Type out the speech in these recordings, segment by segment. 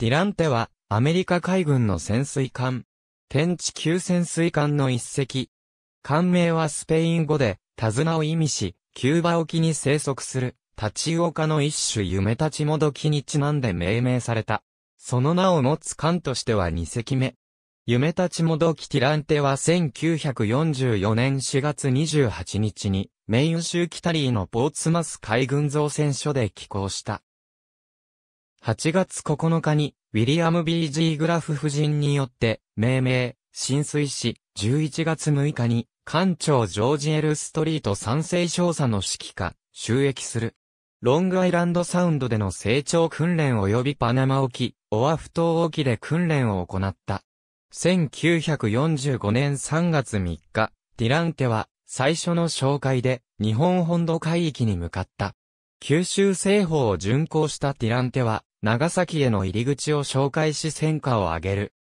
ディランテは、アメリカ海軍の潜水艦。天地級潜水艦の一隻。艦名はスペイン語で、ズナを意味し、キューバ沖に生息する、タチウオカの一種夢立ちもどきにちなんで命名された。その名を持つ艦としては二隻目。夢立ちもどきティランテは1944年4月28日に、メイン州キタリーのポーツマス海軍造船所で寄港した。8月9日に、ウィリアム・ B.G. グラフ夫人によって、命名、浸水し、11月6日に、艦長ジョージ・エル・ストリート賛成少佐の指揮下、収益する。ロングアイランドサウンドでの成長訓練及びパナマ沖、オアフ島沖で訓練を行った。1945年3月3日、ディランテは最初の紹介で日本本土海域に向かった。九州西方を巡航したディランテは長崎への入り口を紹介し戦果を上げる。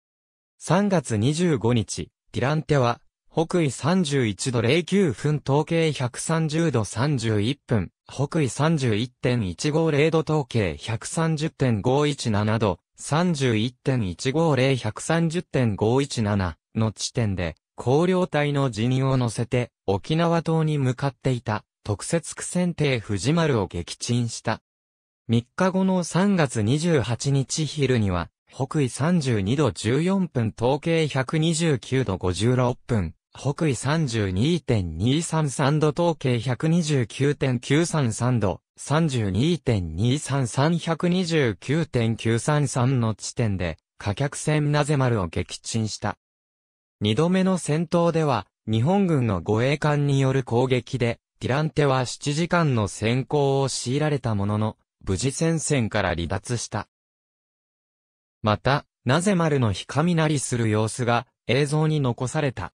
3月25日、ティランテは、北緯31度09分統計130度31分、北緯31.150度統計130.517度、31.150130.517の地点で、高領隊の辞任を乗せて、沖縄島に向かっていた、特設苦戦艇藤丸を撃沈した。3日後の3月28日昼には、北緯32度14分統計129度56分、北緯32.233度統計129.933度、32.233129.933の地点で、火客船なぜ丸を撃沈した。二度目の戦闘では、日本軍の護衛艦による攻撃で、ティランテは7時間の先行を強いられたものの、無事戦線から離脱した。また、なぜ丸の日雷する様子が映像に残された。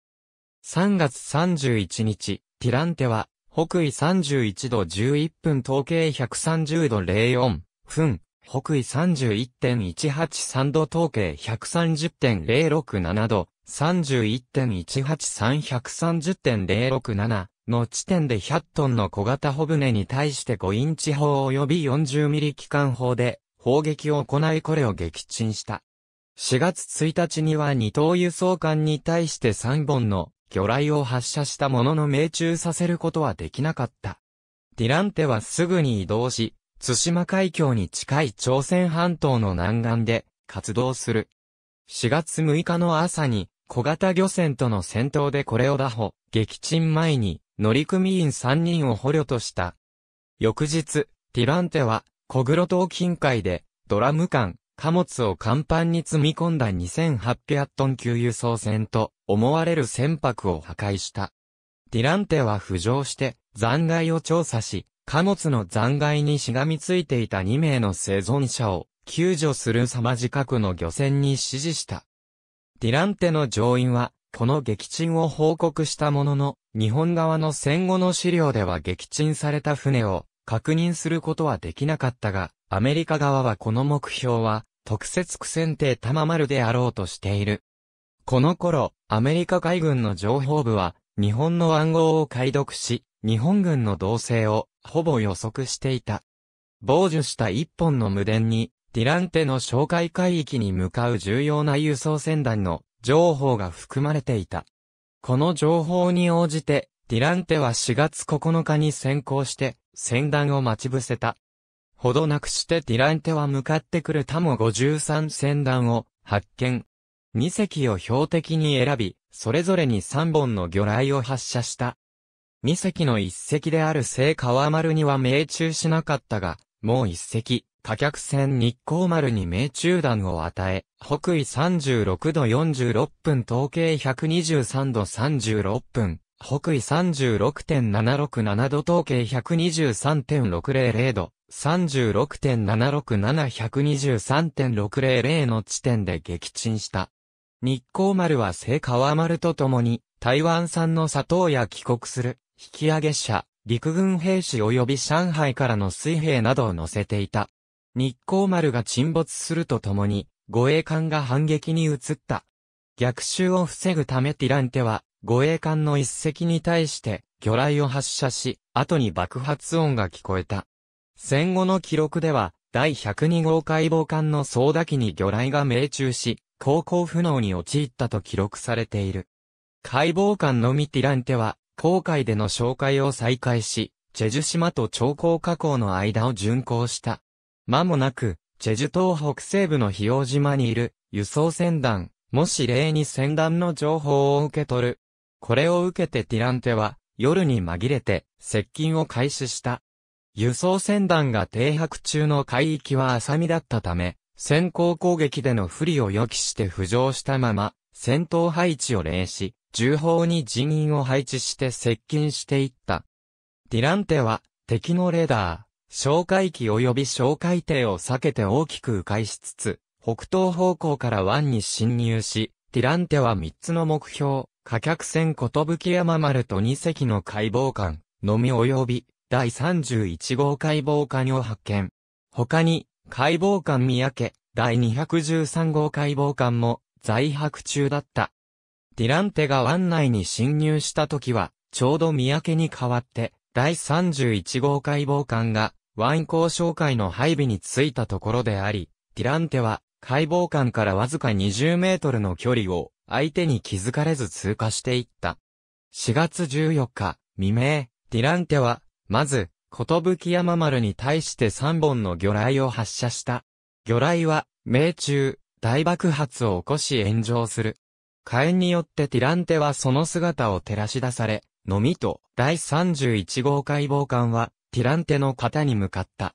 3月31日、ティランテは、北緯31度11分統計130度04分、北緯31.183度統計130.067度、31.18330.067の地点で100トンの小型帆船に対して5インチ砲及び40ミリ機関砲で砲撃を行いこれを撃沈した。4月1日には二等輸送艦に対して3本の魚雷を発射したものの命中させることはできなかった。ディランテはすぐに移動し、津島海峡に近い朝鮮半島の南岸で活動する。4月6日の朝に小型漁船との戦闘でこれを打破、撃沈前に、乗組員3人を捕虜とした。翌日、ティランテは、小黒島近海で、ドラム缶、貨物を甲板に積み込んだ2800トン級輸送船と思われる船舶を破壊した。ティランテは浮上して残骸を調査し、貨物の残骸にしがみついていた2名の生存者を救助する様自覚の漁船に指示した。ディランテの上院は、この撃沈を報告したものの、日本側の戦後の資料では撃沈された船を確認することはできなかったが、アメリカ側はこの目標は、特設苦戦艇玉丸であろうとしている。この頃、アメリカ海軍の情報部は、日本の暗号を解読し、日本軍の動静を、ほぼ予測していた。傍受した一本の無電に、ディランテの紹介海域に向かう重要な輸送船団の情報が含まれていた。この情報に応じて、ディランテは4月9日に先行して、船団を待ち伏せた。ほどなくしてディランテは向かってくるタモ53船団を発見。2隻を標的に選び、それぞれに3本の魚雷を発射した。2隻の1隻である聖川丸には命中しなかったが、もう1隻、火客船日光丸に命中弾を与え、北緯36度46分、統計123度36分、北緯36.767度統計123.600度、36.767123.600の地点で撃沈した。日光丸は聖川丸と共に、台湾産の砂糖や帰国する、引き上げ者、陸軍兵士及び上海からの水兵などを乗せていた。日光丸が沈没するとともに、護衛艦が反撃に移った。逆襲を防ぐためティランテは、護衛艦の一隻に対して、魚雷を発射し、後に爆発音が聞こえた。戦後の記録では、第102号解剖艦の操舵機に魚雷が命中し、航行不能に陥ったと記録されている。解剖艦のみティランテは、航海での紹介を再開し、チェジュ島と長江河口の間を巡航した。間もなく、チェジュ島北西部の氷島にいる輸送船団、もし例に船団の情報を受け取る。これを受けてティランテは夜に紛れて接近を開始した。輸送船団が停泊中の海域は浅見だったため、先行攻撃での不利を予期して浮上したまま、戦闘配置を令し、重砲に人員を配置して接近していった。ディランテは敵のレーダー、哨戒機及び哨戒艇を避けて大きく迂回しつつ、北東方向から湾に侵入し、ティランテは3つの目標、火客船寿山丸と2隻の解剖艦、のみ及び、第31号解剖艦を発見。他に、解剖艦三宅、第213号解剖艦も在泊中だった。ティランテが湾内に侵入した時は、ちょうど三宅に代わって、第31号解剖艦がワイン交渉会の配備についたところであり、ディランテは、解剖官からわずか20メートルの距離を、相手に気づかれず通過していった。4月14日、未明、ディランテは、まず、ことぶき山丸に対して3本の魚雷を発射した。魚雷は、命中、大爆発を起こし炎上する。火炎によってティランテはその姿を照らし出され、のみと、第31号解剖官は、ティランテの方に向かった。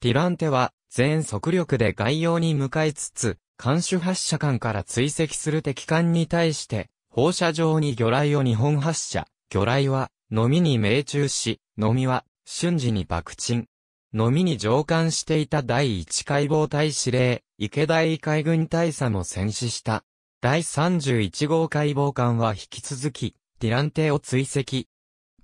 ティランテは、全速力で外洋に向かいつつ、監視発射艦から追跡する敵艦に対して、放射状に魚雷を日本発射。魚雷は、のみに命中し、のみは、瞬時に爆沈。のみに上艦していた第一海防隊司令、池田海軍大佐も戦死した。第31号海防艦は引き続き、ティランテを追跡。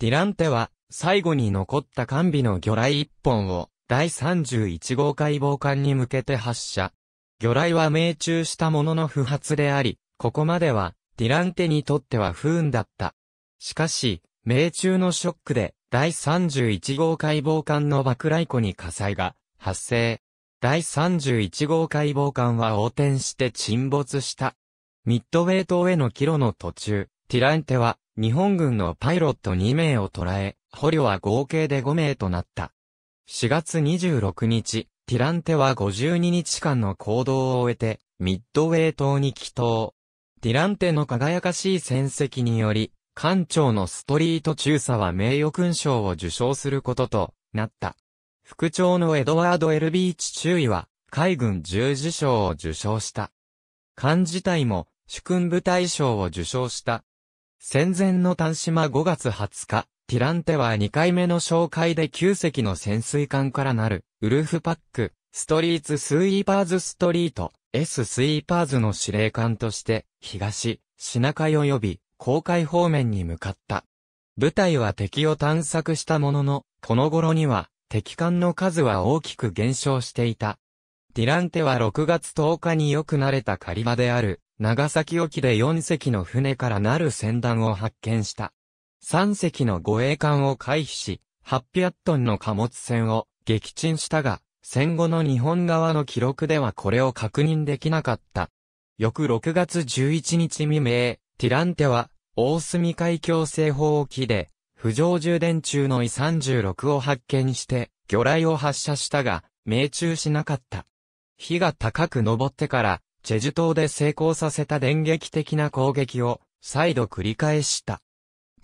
ティランテは、最後に残った完備の魚雷一本を、第31号解剖艦に向けて発射。魚雷は命中したものの不発であり、ここまでは、ディランテにとっては不運だった。しかし、命中のショックで、第31号解剖艦の爆雷庫に火災が発生。第31号解剖艦は横転して沈没した。ミッドウェイ島への帰路の途中、ティランテは日本軍のパイロット2名を捕らえ、捕虜は合計で5名となった。4月26日、ティランテは52日間の行動を終えて、ミッドウェイ島に帰島。ティランテの輝かしい戦績により、艦長のストリート中佐は名誉勲章を受章することとなった。副長のエドワード・エルビーチ中尉は、海軍十字章を受章した。艦自体も、主君部隊賞を受章した。戦前の丹島5月20日、ティランテは2回目の紹介で9隻の潜水艦からなる、ウルフパック、ストリーツスイーパーズストリート、S スイーパーズの司令官として、東、品海及び、航海方面に向かった。部隊は敵を探索したものの、この頃には、敵艦の数は大きく減少していた。ディランテは6月10日によく慣れた狩場である、長崎沖で4隻の船からなる船団を発見した。3隻の護衛艦を回避し、800トンの貨物船を撃沈したが、戦後の日本側の記録ではこれを確認できなかった。翌6月11日未明、ティランテは、大隅海峡西方沖で、浮上充電中の E36 を発見して、魚雷を発射したが、命中しなかった。火が高く昇ってから、チェジュ島で成功させた電撃的な攻撃を、再度繰り返した。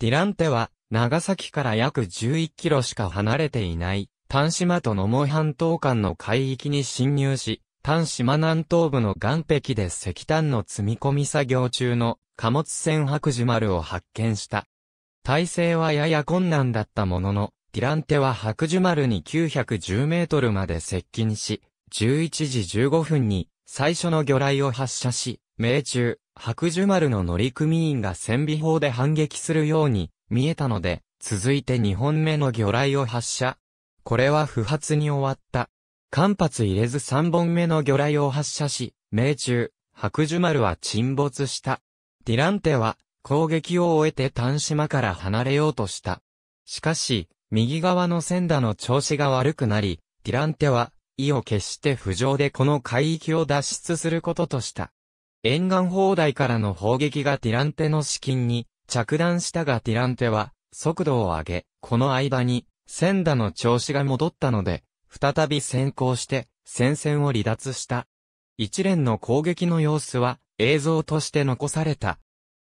ディランテは、長崎から約11キロしか離れていない、丹島と野茂半島間の海域に侵入し、丹島南東部の岸壁で石炭の積み込み作業中の貨物船白樹丸を発見した。体制はやや困難だったものの、ディランテは白樹丸に910メートルまで接近し、11時15分に最初の魚雷を発射し、命中。白樹丸の乗組員が戦備砲で反撃するように見えたので、続いて2本目の魚雷を発射。これは不発に終わった。間髪入れず3本目の魚雷を発射し、命中、白樹丸は沈没した。ディランテは攻撃を終えて丹島から離れようとした。しかし、右側の船打の調子が悪くなり、ディランテは意を決して浮上でこの海域を脱出することとした。沿岸砲台からの砲撃がティランテの資金に着弾したがティランテは速度を上げ、この間に戦打の調子が戻ったので、再び先行して戦線を離脱した。一連の攻撃の様子は映像として残された。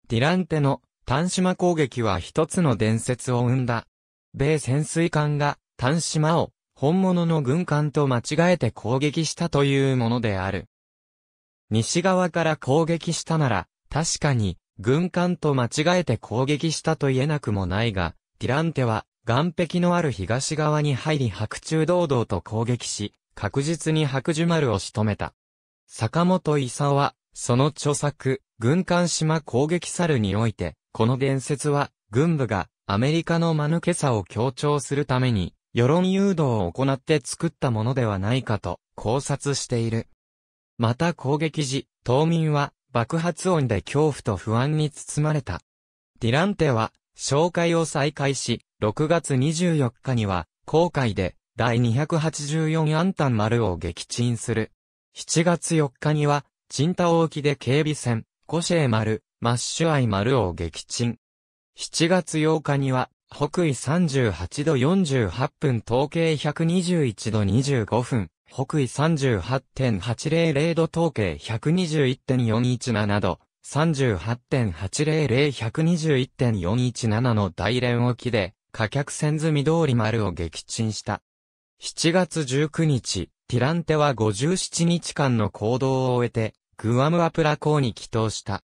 ティランテの単島攻撃は一つの伝説を生んだ。米潜水艦が単島を本物の軍艦と間違えて攻撃したというものである。西側から攻撃したなら、確かに、軍艦と間違えて攻撃したと言えなくもないが、ティランテは、岸壁のある東側に入り白昼堂々と攻撃し、確実に白樹丸を仕留めた。坂本勲は、その著作、軍艦島攻撃猿において、この伝説は、軍部がアメリカの間抜けさを強調するために、世論誘導を行って作ったものではないかと考察している。また攻撃時、島民は爆発音で恐怖と不安に包まれた。ディランテは、紹介を再開し、6月24日には、航海で、第284アンタン丸を撃沈する。7月4日には、チンタオ沖で警備船、コシェ丸、マッシュアイ丸を撃沈。7月8日には、北緯38度48分、東経121度25分、北緯38.800度統計121.417など、38.800-121.417の大連沖で、火客船済み通り丸を撃沈した。7月19日、ティランテは57日間の行動を終えて、グアムアプラ港に帰投した。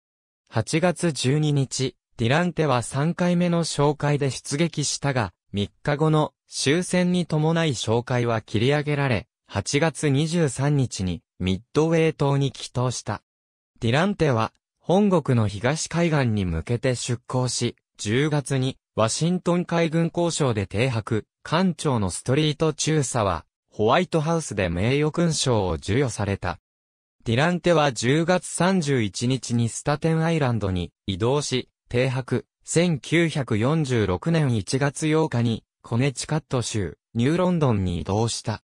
8月12日、ディランテは3回目の紹介で出撃したが、3日後の終戦に伴い紹介は切り上げられ、8月23日にミッドウェー島に帰島した。ディランテは本国の東海岸に向けて出港し、10月にワシントン海軍交渉で停泊、艦長のストリート中佐はホワイトハウスで名誉勲章を授与された。ディランテは10月31日にスタテンアイランドに移動し、停泊、1946年1月8日にコネチカット州、ニューロンドンに移動した。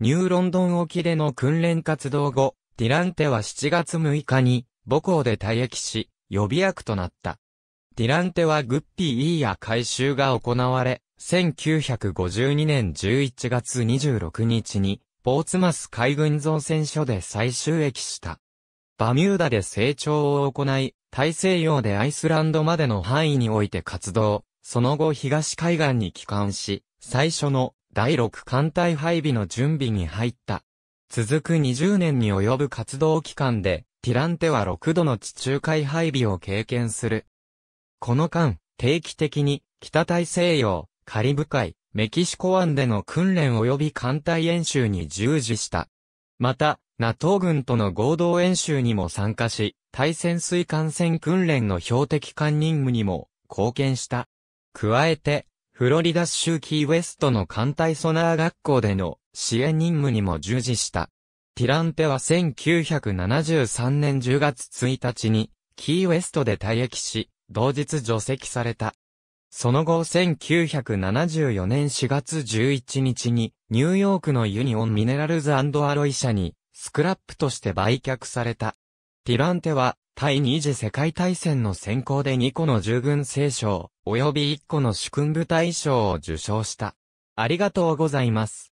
ニューロンドン沖での訓練活動後、ディランテは7月6日に母校で退役し、予備役となった。ディランテはグッピー・イーヤ改修が行われ、1952年11月26日に、ポーツマス海軍造船所で再収益した。バミューダで成長を行い、大西洋でアイスランドまでの範囲において活動、その後東海岸に帰還し、最初の第6艦隊配備の準備に入った。続く20年に及ぶ活動期間で、ティランテは6度の地中海配備を経験する。この間、定期的に、北大西洋、カリブ海、メキシコ湾での訓練及び艦隊演習に従事した。また、NATO 軍との合同演習にも参加し、対潜水艦船訓練の標的艦任務にも貢献した。加えて、フロリダ州キーウェストの艦隊ソナー学校での支援任務にも従事した。ティランテは1973年10月1日にキーウェストで退役し、同日除籍された。その後1974年4月11日にニューヨークのユニオンミネラルズアロイ社にスクラップとして売却された。ティランテは第二次世界大戦の選考で2個の従軍聖章、及び1個の主君部大賞を受賞した。ありがとうございます。